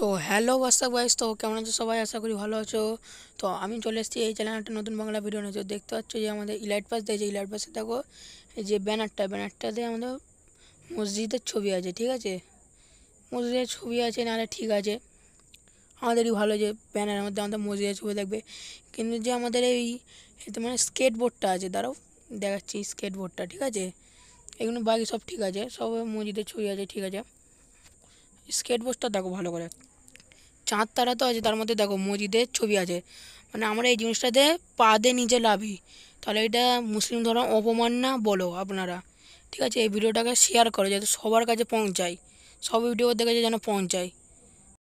তো hello ওয়াসাক vice তো কেমন আছো সবাই আশা করি ভালো আছো তো আমি চলে এসেছি এই চ্যানেল একটা নতুন বাংলা ভিডিও নিয়ে দেখতে পাচ্ছ যে আমাদের ইলাইট পাস দেয় যে ইলাইট পাশে দেখো এই যে ব্যানারটা ব্যানারটাতে আমাদের মসজিদের ছবি আছে ঠিক আছে মসজিদের ছবি আছে নাহলে ঠিক আছে আমাদেরই ভালো যে ব্যানারের মধ্যে আমাদের মসজিদের ছবি দেখবে কিন্তু যে আমাদের এই মানে স্কেটবোর্ডটা আছে দাঁড়াও দেখাচ্ছি স্কেটবোর্ডটা ঠিক আছে এগুলো বাকি সব ঠিক আছে সব মসজিদের ছবি আছে ঠিক আছে স্কেটবোর্ডটা দেখো ভালো করে চাঁদ তারা তো আছে তার মধ্যে দেখো মজিদের ছবি আছে মানে আমরা এই জিনিসটাতে পা দিয়ে নিজে লাভি তাহলে এটা মুসলিম ধর্ম অপমান না বলো আপনারা ঠিক আছে এই ভিডিওটাকে শেয়ার করো যাতে সবার কাছে পৌঁছায় সব ভিডিও দেখেছে যেন পৌঁছায়